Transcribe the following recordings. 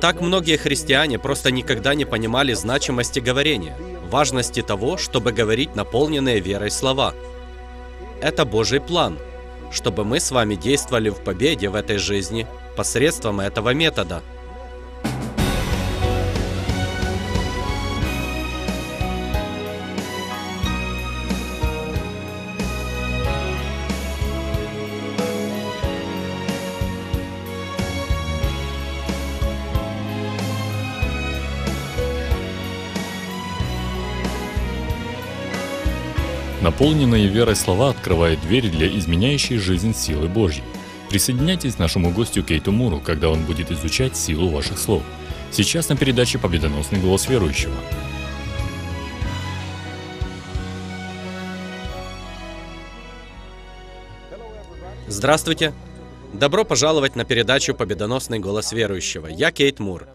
Так многие христиане просто никогда не понимали значимости говорения, важности того, чтобы говорить наполненные верой слова. Это Божий план, чтобы мы с вами действовали в победе в этой жизни посредством этого метода – Наполненные верой слова открывают дверь для изменяющей жизнь силы Божьей. Присоединяйтесь к нашему гостю Кейту Муру, когда он будет изучать силу ваших слов. Сейчас на передаче «Победоносный голос верующего». Здравствуйте! Добро пожаловать на передачу «Победоносный голос верующего». Я Кейт Мур.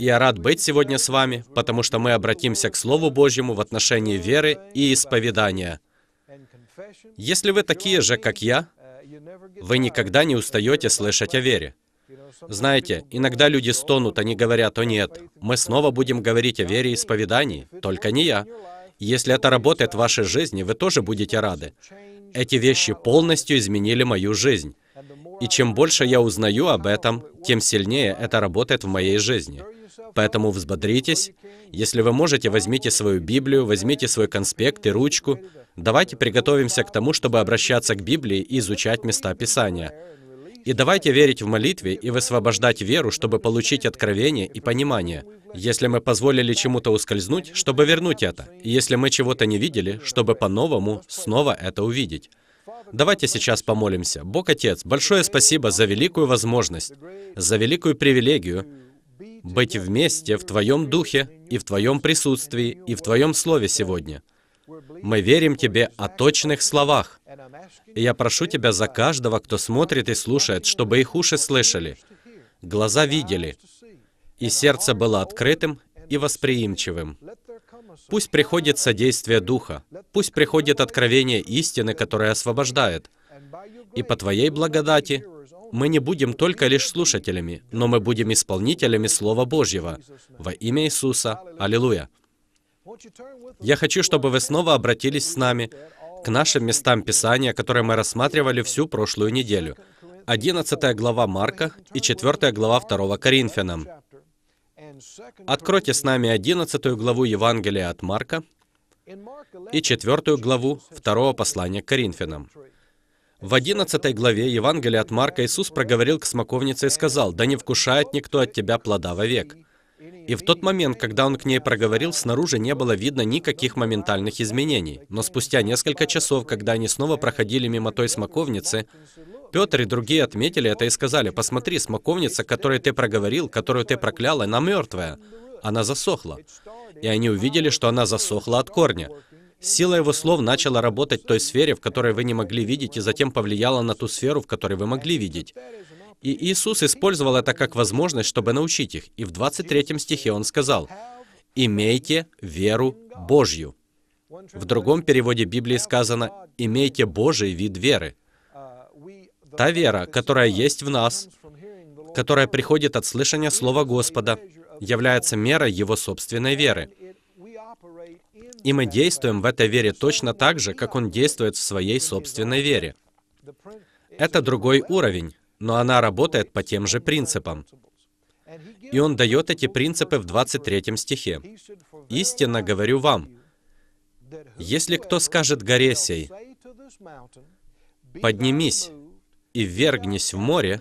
Я рад быть сегодня с вами, потому что мы обратимся к Слову Божьему в отношении веры и исповедания – если вы такие же, как я, вы никогда не устаете слышать о вере. Знаете, иногда люди стонут, они говорят, «О нет, мы снова будем говорить о вере и исповедании, только не я». Если это работает в вашей жизни, вы тоже будете рады. Эти вещи полностью изменили мою жизнь. И чем больше я узнаю об этом, тем сильнее это работает в моей жизни. Поэтому взбодритесь. Если вы можете, возьмите свою Библию, возьмите свой конспект и ручку, Давайте приготовимся к тому, чтобы обращаться к Библии и изучать места Писания. И давайте верить в молитве и высвобождать веру, чтобы получить откровение и понимание. Если мы позволили чему-то ускользнуть, чтобы вернуть это. если мы чего-то не видели, чтобы по-новому снова это увидеть. Давайте сейчас помолимся. Бог Отец, большое спасибо за великую возможность, за великую привилегию быть вместе в Твоем Духе и в Твоем присутствии и в Твоем Слове сегодня. Мы верим Тебе о точных словах. И я прошу Тебя за каждого, кто смотрит и слушает, чтобы их уши слышали, глаза видели, и сердце было открытым и восприимчивым. Пусть приходит содействие Духа, пусть приходит откровение истины, которое освобождает. И по Твоей благодати мы не будем только лишь слушателями, но мы будем исполнителями Слова Божьего. Во имя Иисуса. Аллилуйя. Я хочу, чтобы вы снова обратились с нами к нашим местам Писания, которые мы рассматривали всю прошлую неделю. 11 глава Марка и 4 глава 2 Коринфянам. Откройте с нами 11 главу Евангелия от Марка и 4 главу 2 послания к Коринфянам. В 11 главе Евангелия от Марка Иисус проговорил к смоковнице и сказал, «Да не вкушает никто от тебя плода вовек». И в тот момент, когда он к ней проговорил, снаружи не было видно никаких моментальных изменений. Но спустя несколько часов, когда они снова проходили мимо той смоковницы, Петр и другие отметили это и сказали, «Посмотри, смоковница, которой ты проговорил, которую ты проклял, она мертвая, она засохла». И они увидели, что она засохла от корня. Сила его слов начала работать в той сфере, в которой вы не могли видеть, и затем повлияла на ту сферу, в которой вы могли видеть. И Иисус использовал это как возможность, чтобы научить их. И в 23 стихе он сказал, «Имейте веру Божью». В другом переводе Библии сказано, «Имейте Божий вид веры». Та вера, которая есть в нас, которая приходит от слышания Слова Господа, является мерой Его собственной веры. И мы действуем в этой вере точно так же, как Он действует в своей собственной вере. Это другой уровень но она работает по тем же принципам. И он дает эти принципы в 23 стихе. «Истинно говорю вам, если кто скажет горе поднимись и ввергнись в море,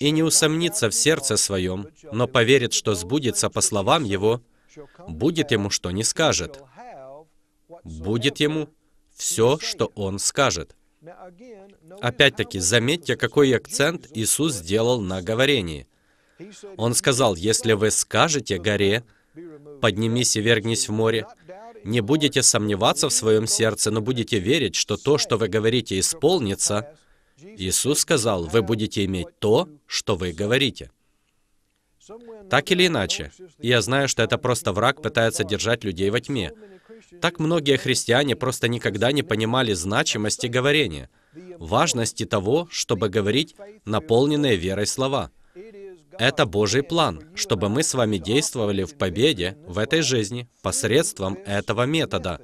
и не усомнится в сердце своем, но поверит, что сбудется по словам его, будет ему, что не скажет. Будет ему все, что он скажет. Опять-таки, заметьте, какой акцент Иисус сделал на говорении. Он сказал, «Если вы скажете горе, поднимись и вернись в море, не будете сомневаться в своем сердце, но будете верить, что то, что вы говорите, исполнится, Иисус сказал, вы будете иметь то, что вы говорите. Так или иначе, я знаю, что это просто враг пытается держать людей во тьме. Так многие христиане просто никогда не понимали значимости говорения, важности того, чтобы говорить наполненные верой слова. Это Божий план, чтобы мы с вами действовали в победе в этой жизни посредством этого метода,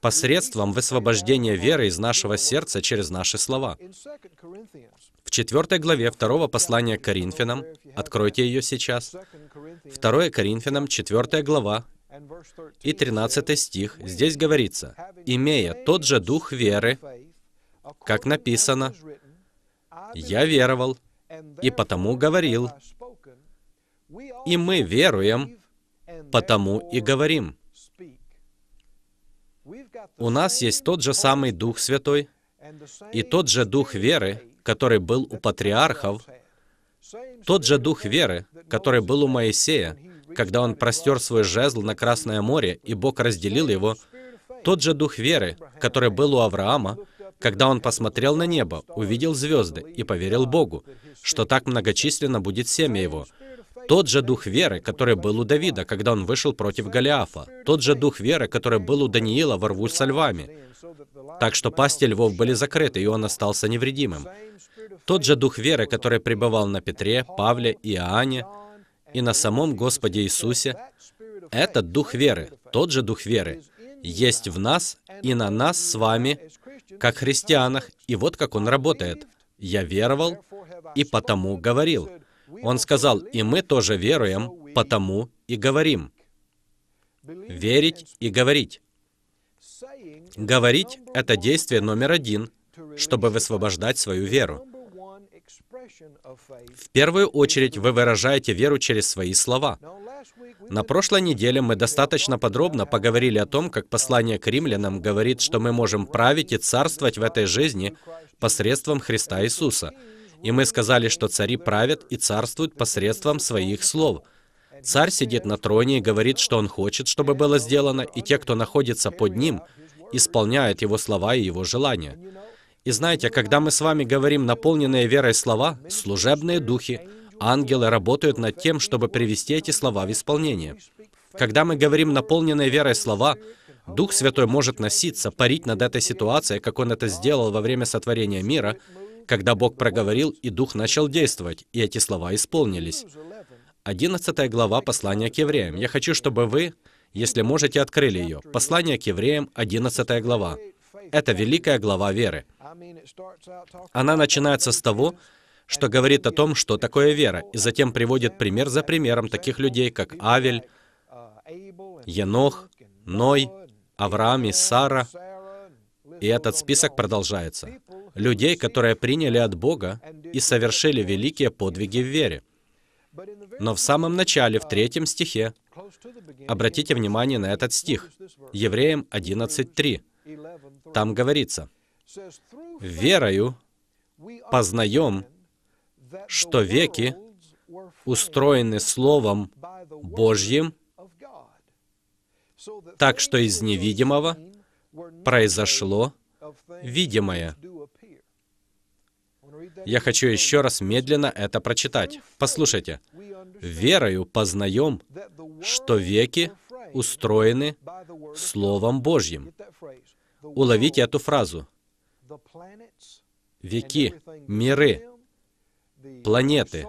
посредством высвобождения веры из нашего сердца через наши слова. В 4 главе 2 послания к Коринфянам, откройте ее сейчас, 2 Коринфянам, 4 глава, и 13 стих, здесь говорится, «Имея тот же дух веры, как написано, «Я веровал, и потому говорил, и мы веруем, потому и говорим». У нас есть тот же самый Дух Святой и тот же Дух веры, который был у патриархов, тот же Дух веры, который был у Моисея, когда он простер свой жезл на Красное море, и Бог разделил его, тот же дух веры, который был у Авраама, когда он посмотрел на небо, увидел звезды и поверил Богу, что так многочисленно будет семя его. Тот же дух веры, который был у Давида, когда он вышел против Голиафа. Тот же дух веры, который был у Даниила во рву со львами. Так что пасти львов были закрыты, и он остался невредимым. Тот же дух веры, который пребывал на Петре, Павле и Иоанне, и на самом Господе Иисусе, этот дух веры, тот же дух веры, есть в нас и на нас с вами, как христианах, и вот как он работает. Я веровал и потому говорил. Он сказал, и мы тоже веруем, потому и говорим. Верить и говорить. Говорить — это действие номер один, чтобы высвобождать свою веру. В первую очередь вы выражаете веру через свои слова. На прошлой неделе мы достаточно подробно поговорили о том, как послание к римлянам говорит, что мы можем править и царствовать в этой жизни посредством Христа Иисуса. И мы сказали, что цари правят и царствуют посредством своих слов. Царь сидит на троне и говорит, что он хочет, чтобы было сделано, и те, кто находится под ним, исполняют его слова и его желания. И знаете, когда мы с вами говорим наполненные верой слова, служебные духи, ангелы работают над тем, чтобы привести эти слова в исполнение. Когда мы говорим наполненные верой слова, Дух Святой может носиться, парить над этой ситуацией, как Он это сделал во время сотворения мира, когда Бог проговорил, и Дух начал действовать, и эти слова исполнились. 11 глава послания к евреям. Я хочу, чтобы вы, если можете, открыли ее. Послание к евреям, 11 глава. Это великая глава веры. Она начинается с того, что говорит о том, что такое вера, и затем приводит пример за примером таких людей, как Авель, Енох, Ной, Авраам и Сара. И этот список продолжается. Людей, которые приняли от Бога и совершили великие подвиги в вере. Но в самом начале, в третьем стихе, обратите внимание на этот стих, Евреям 11.3. Там говорится, «Верою познаем, что веки устроены Словом Божьим, так что из невидимого произошло видимое». Я хочу еще раз медленно это прочитать. Послушайте. «Верою познаем, что веки устроены Словом Божьим. Уловите эту фразу. Веки, миры, планеты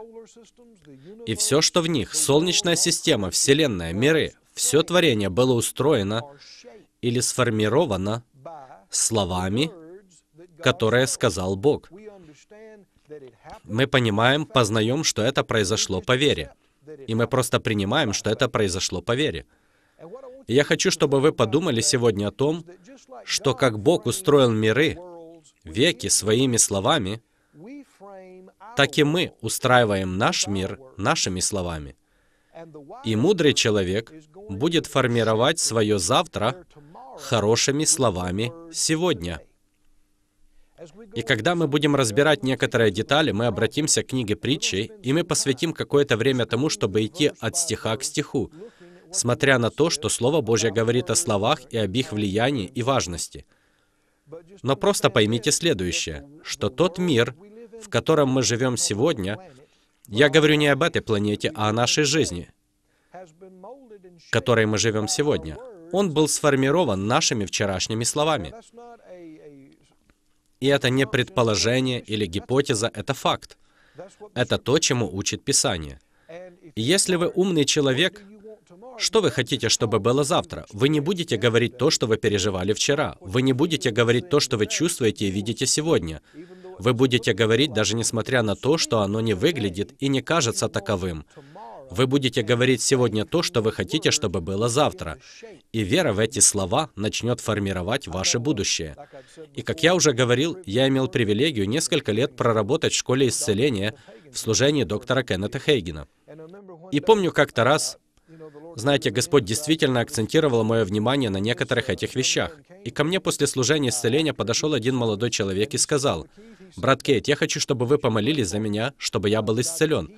и все, что в них, Солнечная система, Вселенная, миры, все творение было устроено или сформировано словами, которые сказал Бог. Мы понимаем, познаем, что это произошло по вере. И мы просто принимаем, что это произошло по вере я хочу, чтобы вы подумали сегодня о том, что как Бог устроил миры, веки своими словами, так и мы устраиваем наш мир нашими словами. И мудрый человек будет формировать свое завтра хорошими словами сегодня. И когда мы будем разбирать некоторые детали, мы обратимся к книге притчей, и мы посвятим какое-то время тому, чтобы идти от стиха к стиху смотря на то, что Слово Божье говорит о словах и об их влиянии и важности. Но просто поймите следующее, что тот мир, в котором мы живем сегодня, я говорю не об этой планете, а о нашей жизни, которой мы живем сегодня. Он был сформирован нашими вчерашними словами. И это не предположение или гипотеза, это факт. Это то, чему учит Писание. И если вы умный человек, что вы хотите, чтобы было завтра? Вы не будете говорить то, что вы переживали вчера. Вы не будете говорить то, что вы чувствуете и видите сегодня. Вы будете говорить, даже несмотря на то, что оно не выглядит и не кажется таковым. Вы будете говорить сегодня то, что вы хотите, чтобы было завтра. И вера в эти слова начнет формировать ваше будущее. И как я уже говорил, я имел привилегию несколько лет проработать в школе исцеления в служении доктора Кеннета Хейгена. И помню как-то раз, знаете, Господь действительно акцентировал мое внимание на некоторых этих вещах. И ко мне после служения исцеления подошел один молодой человек и сказал, «Брат Кейт, я хочу, чтобы вы помолились за меня, чтобы я был исцелен».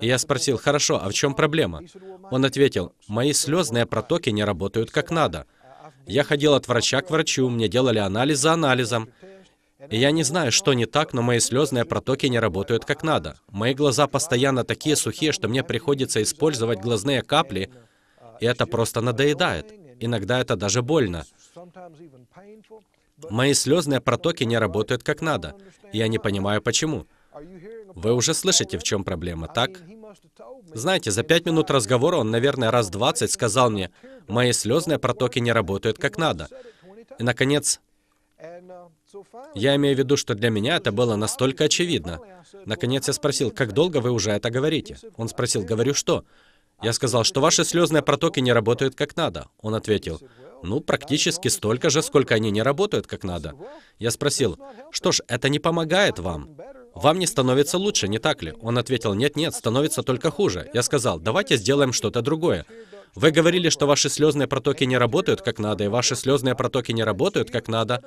И я спросил, «Хорошо, а в чем проблема?» Он ответил, «Мои слезные протоки не работают как надо. Я ходил от врача к врачу, мне делали анализ за анализом я не знаю, что не так, но мои слезные протоки не работают как надо. Мои глаза постоянно такие сухие, что мне приходится использовать глазные капли, и это просто надоедает. Иногда это даже больно. Мои слезные протоки не работают как надо. Я не понимаю, почему. Вы уже слышите, в чем проблема, так? Знаете, за пять минут разговора он, наверное, раз двадцать сказал мне, «Мои слезные протоки не работают как надо». И, наконец, я имею в виду, что для меня это было настолько очевидно. Наконец я спросил, как долго вы уже это говорите? Он спросил, говорю что? Я сказал, что ваши слезные протоки не работают как надо. Он ответил, ну, практически столько же, сколько они не работают как надо. Я спросил, что ж, это не помогает вам? Вам не становится лучше, не так ли? Он ответил, нет-нет, становится только хуже. Я сказал, давайте сделаем что-то другое. Вы говорили, что ваши слезные протоки не работают как надо, и ваши слезные протоки не работают как надо.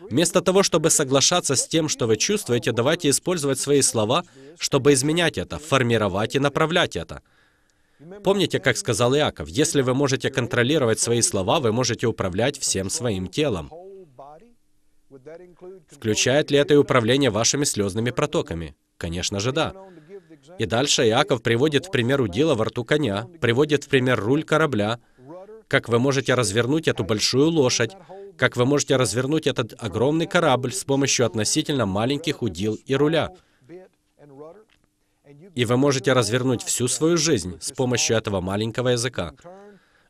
Вместо того, чтобы соглашаться с тем, что вы чувствуете, давайте использовать свои слова, чтобы изменять это, формировать и направлять это. Помните, как сказал Иаков, если вы можете контролировать свои слова, вы можете управлять всем своим телом. Включает ли это и управление вашими слезными протоками? Конечно же, да. И дальше Иаков приводит в пример удила во рту коня, приводит в пример руль корабля, как вы можете развернуть эту большую лошадь, как вы можете развернуть этот огромный корабль с помощью относительно маленьких удил и руля. И вы можете развернуть всю свою жизнь с помощью этого маленького языка.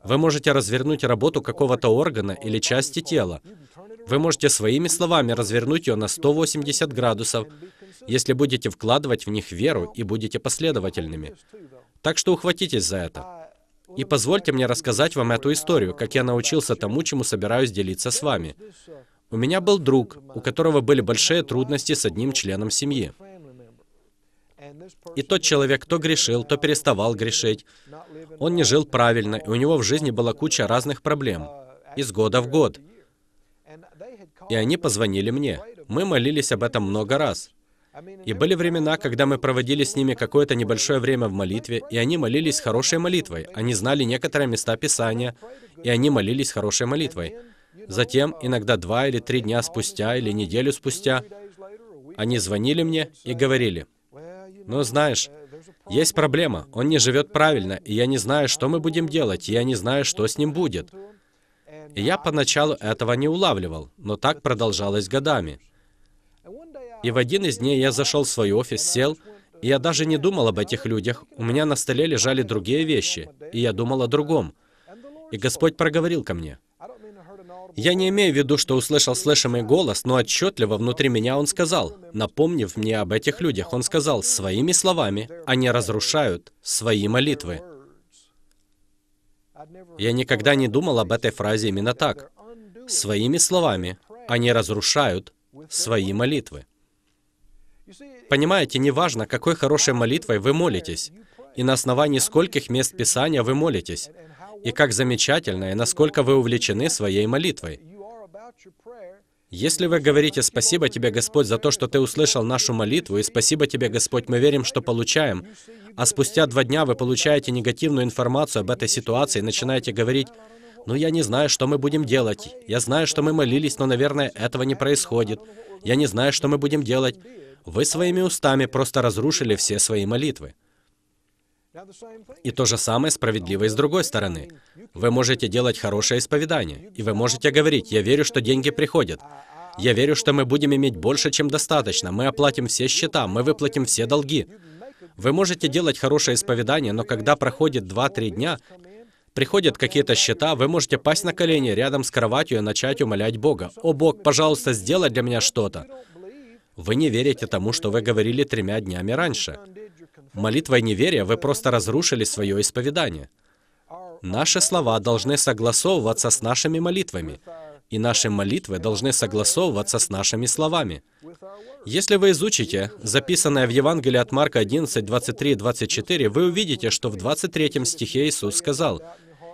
Вы можете развернуть работу какого-то органа или части тела. Вы можете своими словами развернуть ее на 180 градусов, если будете вкладывать в них веру и будете последовательными. Так что ухватитесь за это. И позвольте мне рассказать вам эту историю, как я научился тому, чему собираюсь делиться с вами. У меня был друг, у которого были большие трудности с одним членом семьи. И тот человек кто грешил, то переставал грешить. Он не жил правильно, и у него в жизни была куча разных проблем. Из года в год. И они позвонили мне. Мы молились об этом много раз. И были времена, когда мы проводили с ними какое-то небольшое время в молитве, и они молились хорошей молитвой. Они знали некоторые места Писания, и они молились хорошей молитвой. Затем, иногда два или три дня спустя, или неделю спустя, они звонили мне и говорили, «Ну, знаешь, есть проблема, он не живет правильно, и я не знаю, что мы будем делать, и я не знаю, что с ним будет» я поначалу этого не улавливал, но так продолжалось годами. И в один из дней я зашел в свой офис, сел, и я даже не думал об этих людях. У меня на столе лежали другие вещи, и я думал о другом. И Господь проговорил ко мне. Я не имею в виду, что услышал слышимый голос, но отчетливо внутри меня он сказал, напомнив мне об этих людях, он сказал, «Своими словами они разрушают свои молитвы». Я никогда не думал об этой фразе именно так. Своими словами они разрушают свои молитвы. Понимаете, неважно, какой хорошей молитвой вы молитесь, и на основании скольких мест Писания вы молитесь, и как замечательно, и насколько вы увлечены своей молитвой. Если вы говорите «Спасибо тебе, Господь, за то, что ты услышал нашу молитву, и спасибо тебе, Господь, мы верим, что получаем», а спустя два дня вы получаете негативную информацию об этой ситуации и начинаете говорить «Ну, я не знаю, что мы будем делать. Я знаю, что мы молились, но, наверное, этого не происходит. Я не знаю, что мы будем делать». Вы своими устами просто разрушили все свои молитвы. И то же самое справедливо и с другой стороны. Вы можете делать хорошее исповедание, и вы можете говорить, я верю, что деньги приходят. Я верю, что мы будем иметь больше, чем достаточно. Мы оплатим все счета, мы выплатим все долги. Вы можете делать хорошее исповедание, но когда проходит 2-3 дня, приходят какие-то счета, вы можете пасть на колени рядом с кроватью и начать умолять Бога. «О Бог, пожалуйста, сделай для меня что-то». Вы не верите тому, что вы говорили тремя днями раньше. Молитвой неверия вы просто разрушили свое исповедание. Наши слова должны согласовываться с нашими молитвами, и наши молитвы должны согласовываться с нашими словами. Если вы изучите записанное в Евангелии от Марка 11, 23 и 24, вы увидите, что в 23 стихе Иисус сказал,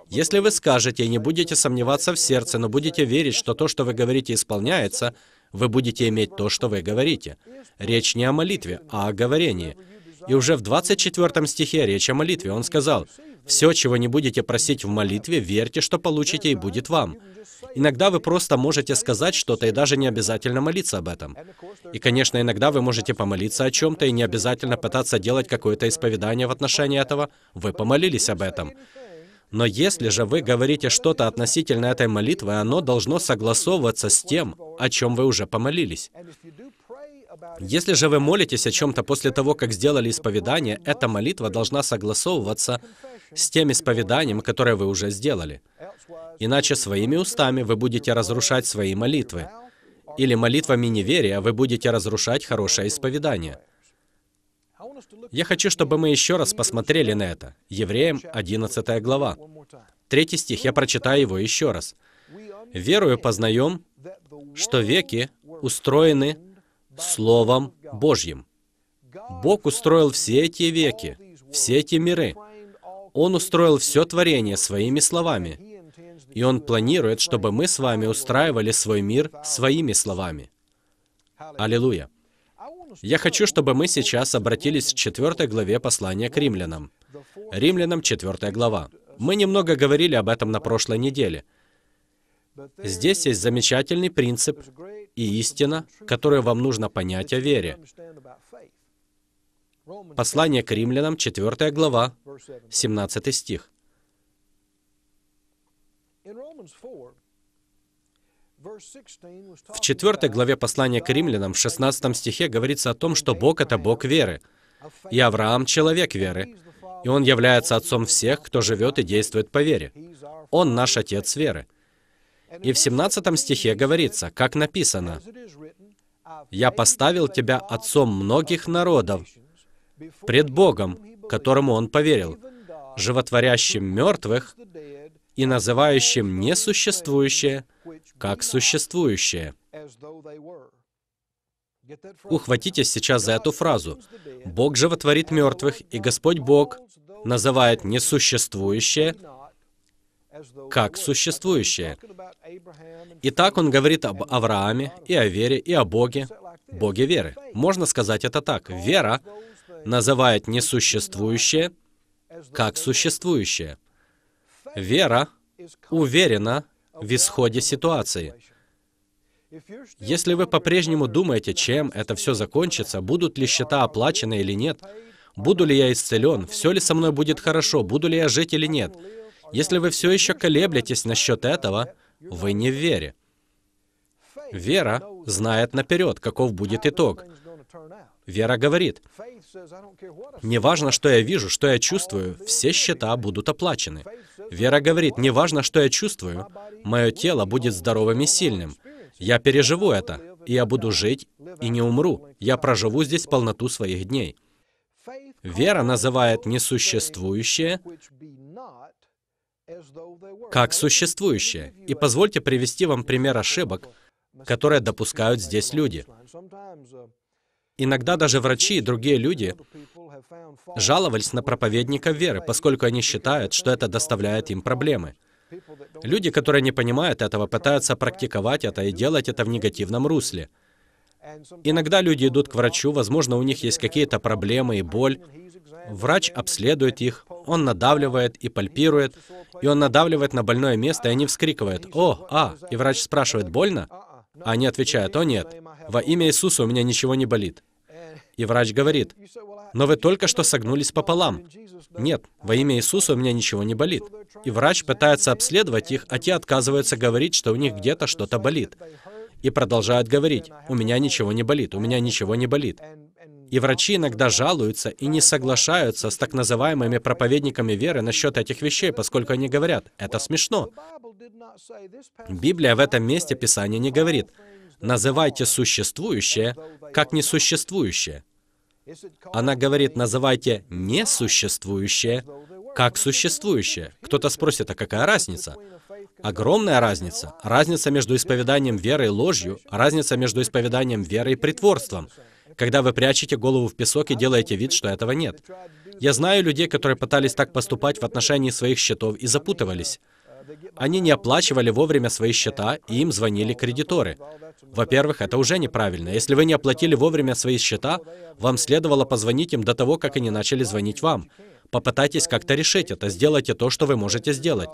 «Если вы скажете и не будете сомневаться в сердце, но будете верить, что то, что вы говорите, исполняется, вы будете иметь то, что вы говорите». Речь не о молитве, а о говорении – и уже в 24 стихе речь о молитве. Он сказал, «Все, чего не будете просить в молитве, верьте, что получите, и будет вам». Иногда вы просто можете сказать что-то и даже не обязательно молиться об этом. И, конечно, иногда вы можете помолиться о чем-то и не обязательно пытаться делать какое-то исповедание в отношении этого. Вы помолились об этом. Но если же вы говорите что-то относительно этой молитвы, оно должно согласовываться с тем, о чем вы уже помолились. Если же вы молитесь о чем-то после того, как сделали исповедание, эта молитва должна согласовываться с тем исповеданием, которое вы уже сделали. Иначе своими устами вы будете разрушать свои молитвы. Или молитвами неверия вы будете разрушать хорошее исповедание. Я хочу, чтобы мы еще раз посмотрели на это. Евреям 11 глава. Третий стих, я прочитаю его еще раз. «Верую познаем, что веки устроены Словом Божьим. Бог устроил все эти веки, все эти миры. Он устроил все творение своими словами. И Он планирует, чтобы мы с вами устраивали свой мир своими словами. Аллилуйя. Я хочу, чтобы мы сейчас обратились к 4 главе послания к римлянам. Римлянам 4 глава. Мы немного говорили об этом на прошлой неделе. Здесь есть замечательный принцип, и истина, которые вам нужно понять о вере. Послание к римлянам, 4 глава, 17 стих. В 4 главе послания к римлянам в 16 стихе говорится о том, что Бог — это Бог веры. И Авраам — человек веры. И он является отцом всех, кто живет и действует по вере. Он наш отец веры. И в 17 стихе говорится, как написано, «Я поставил тебя отцом многих народов, пред Богом, которому он поверил, животворящим мертвых и называющим несуществующее, как существующее». Ухватитесь сейчас за эту фразу. Бог животворит мертвых, и Господь Бог называет несуществующее как существующее. Итак, он говорит об Аврааме и о вере, и о Боге, Боге веры. Можно сказать это так. Вера называет несуществующее как существующее. Вера уверена в исходе ситуации. Если вы по-прежнему думаете, чем это все закончится, будут ли счета оплачены или нет, буду ли я исцелен, все ли со мной будет хорошо, буду ли я жить или нет, если вы все еще колеблетесь насчет этого, вы не в вере. Вера знает наперед, каков будет итог. Вера говорит, не важно, что я вижу, что я чувствую, все счета будут оплачены». Вера говорит, не важно, что я чувствую, мое тело будет здоровым и сильным. Я переживу это, и я буду жить и не умру. Я проживу здесь полноту своих дней». Вера называет несуществующее как существующее И позвольте привести вам пример ошибок, которые допускают здесь люди. Иногда даже врачи и другие люди жаловались на проповедников веры, поскольку они считают, что это доставляет им проблемы. Люди, которые не понимают этого, пытаются практиковать это и делать это в негативном русле. Иногда люди идут к врачу, возможно, у них есть какие-то проблемы и боль. Врач обследует их, он надавливает и пальпирует, и он надавливает на больное место, и они вскрикивают «О, а!» И врач спрашивает «Больно?» А они отвечают «О, нет, во имя Иисуса у меня ничего не болит». И врач говорит, «Но вы только что согнулись пополам». «Нет, во имя Иисуса у меня ничего не болит». И врач пытается обследовать их, а те отказываются говорить, что у них где-то что-то болит. И продолжают говорить, «У меня ничего не болит, у меня ничего не болит». И врачи иногда жалуются и не соглашаются с так называемыми проповедниками веры насчет этих вещей, поскольку они говорят, это смешно. Библия в этом месте Писания не говорит, называйте существующее как несуществующее. Она говорит, называйте несуществующее как существующее. Кто-то спросит, а какая разница? Огромная разница. Разница между исповеданием веры и ложью, разница между исповеданием веры и притворством — когда вы прячете голову в песок и делаете вид, что этого нет. Я знаю людей, которые пытались так поступать в отношении своих счетов и запутывались. Они не оплачивали вовремя свои счета, и им звонили кредиторы. Во-первых, это уже неправильно. Если вы не оплатили вовремя свои счета, вам следовало позвонить им до того, как они начали звонить вам. Попытайтесь как-то решить это, сделайте то, что вы можете сделать.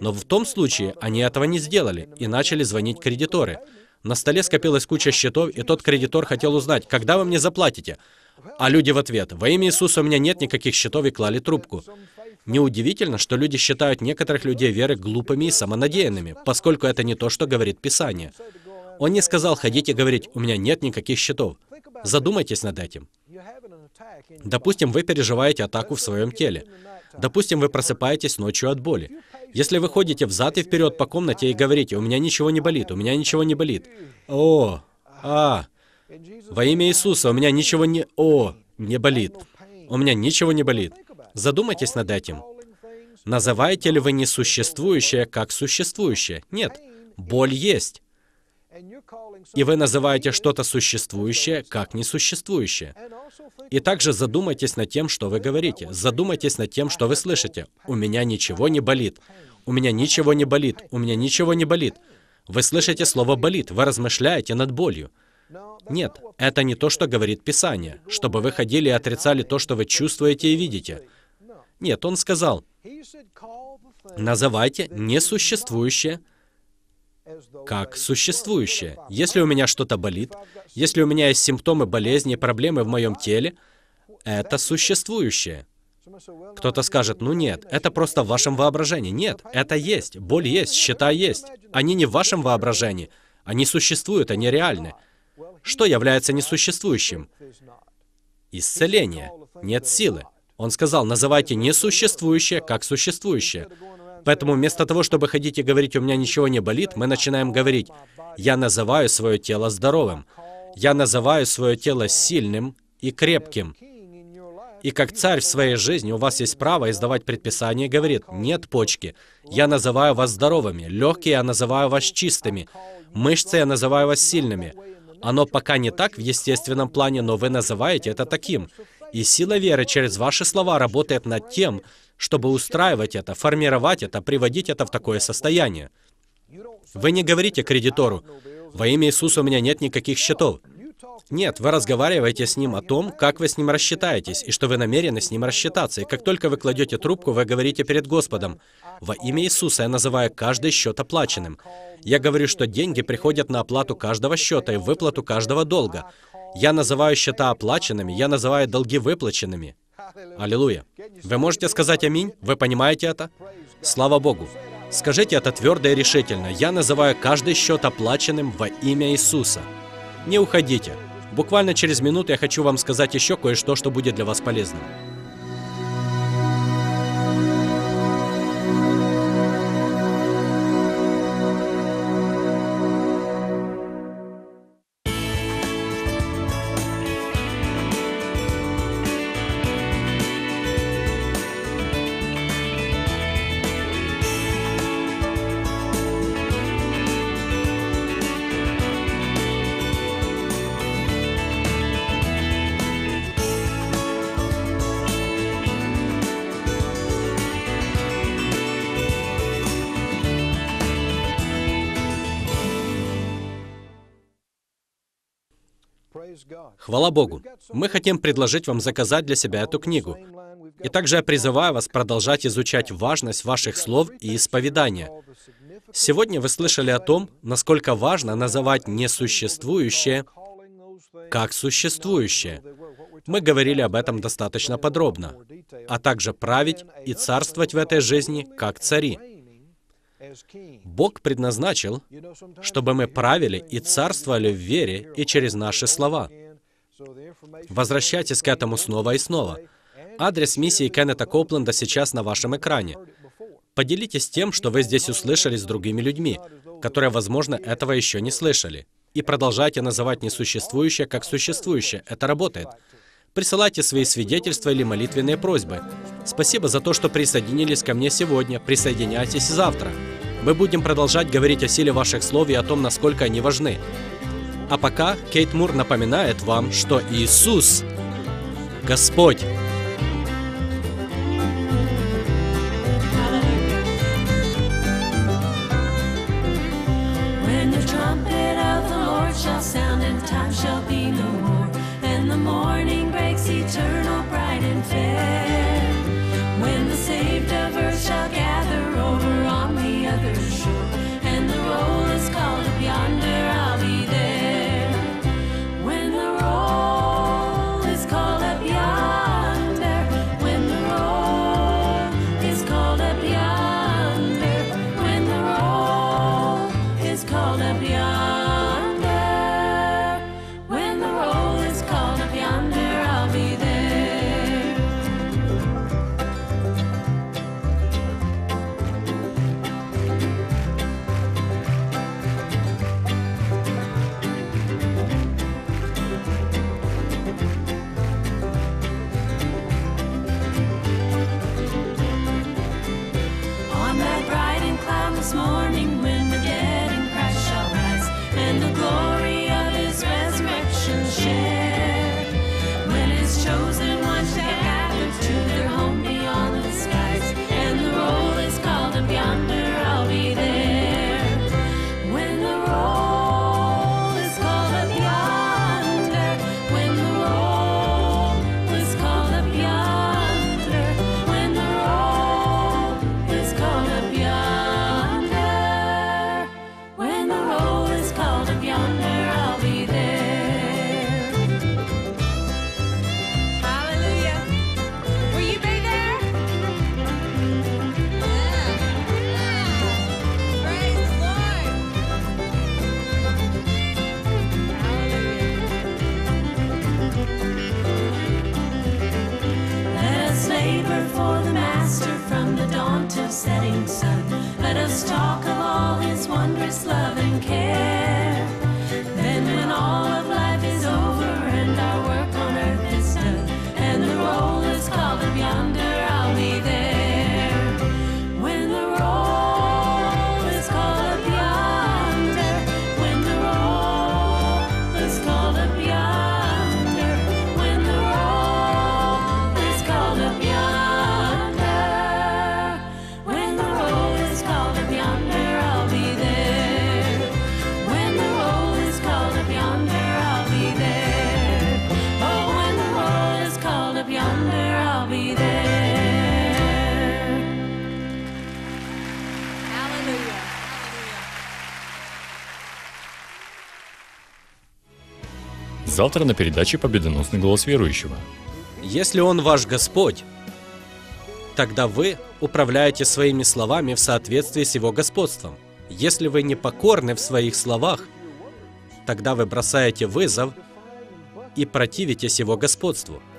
Но в том случае они этого не сделали и начали звонить кредиторы. На столе скопилась куча счетов, и тот кредитор хотел узнать, когда вы мне заплатите? А люди в ответ, во имя Иисуса у меня нет никаких счетов и клали трубку. Неудивительно, что люди считают некоторых людей веры глупыми и самонадеянными, поскольку это не то, что говорит Писание. Он не сказал, ходите говорить, у меня нет никаких счетов. Задумайтесь над этим. Допустим, вы переживаете атаку в своем теле. Допустим, вы просыпаетесь ночью от боли. Если вы ходите взад и вперед по комнате и говорите, у меня ничего не болит, у меня ничего не болит. О, а, во имя Иисуса, у меня ничего не... О, не болит. У меня ничего не болит. Задумайтесь над этим. Называете ли вы несуществующее как существующее? Нет. Боль есть. И вы называете что-то существующее как несуществующее. И также задумайтесь над тем, что вы говорите. Задумайтесь над тем, что вы слышите. У меня ничего не болит. У меня ничего не болит. У меня ничего не болит. Вы слышите слово «болит», вы размышляете над болью. Нет, это не то, что говорит Писание, чтобы вы ходили и отрицали то, что вы чувствуете и видите. Нет, он сказал, называйте несуществующее как существующее. Если у меня что-то болит, если у меня есть симптомы болезни, проблемы в моем теле, это существующее. Кто-то скажет, ну нет, это просто в вашем воображении. Нет, это есть, боль есть, счета есть. Они не в вашем воображении. Они существуют, они реальны. Что является несуществующим? Исцеление. Нет силы. Он сказал, называйте несуществующее как существующее. Поэтому вместо того, чтобы ходить и говорить «у меня ничего не болит», мы начинаем говорить «я называю свое тело здоровым», «я называю свое тело сильным и крепким». И как царь в своей жизни у вас есть право издавать предписание и говорит «нет почки, я называю вас здоровыми, легкие я называю вас чистыми, мышцы я называю вас сильными». Оно пока не так в естественном плане, но вы называете это таким. И сила веры через ваши слова работает над тем, чтобы устраивать это, формировать это, приводить это в такое состояние. Вы не говорите кредитору, «Во имя Иисуса у меня нет никаких счетов». Нет, вы разговариваете с ним о том, как вы с ним рассчитаетесь, и что вы намерены с ним рассчитаться. И как только вы кладете трубку, вы говорите перед Господом, «Во имя Иисуса я называю каждый счет оплаченным». Я говорю, что деньги приходят на оплату каждого счета и выплату каждого долга. Я называю счета оплаченными, я называю долги выплаченными. Аллилуйя. Вы можете сказать «Аминь»? Вы понимаете это? Слава Богу! Скажите это твердо и решительно. Я называю каждый счет оплаченным во имя Иисуса. Не уходите. Буквально через минуту я хочу вам сказать еще кое-что, что будет для вас полезным. Хвала Богу! Мы хотим предложить вам заказать для себя эту книгу. И также я призываю вас продолжать изучать важность ваших слов и исповедания. Сегодня вы слышали о том, насколько важно называть несуществующее как существующее. Мы говорили об этом достаточно подробно, а также править и царствовать в этой жизни как цари. Бог предназначил, чтобы мы правили и царствовали в вере и через наши слова. Возвращайтесь к этому снова и снова. Адрес миссии Кеннета Копленда сейчас на вашем экране. Поделитесь тем, что вы здесь услышали с другими людьми, которые, возможно, этого еще не слышали. И продолжайте называть несуществующее как существующее. Это работает. Присылайте свои свидетельства или молитвенные просьбы. Спасибо за то, что присоединились ко мне сегодня. Присоединяйтесь завтра. Мы будем продолжать говорить о силе ваших слов и о том, насколько они важны. А пока Кейт Мур напоминает вам, что Иисус – Господь. time shall be no more, and the morning breaks eternal, bright and fair. завтра на передаче «Победоносный голос верующего». Если он ваш Господь, тогда вы управляете своими словами в соответствии с его господством. Если вы не покорны в своих словах, тогда вы бросаете вызов и противитесь его господству –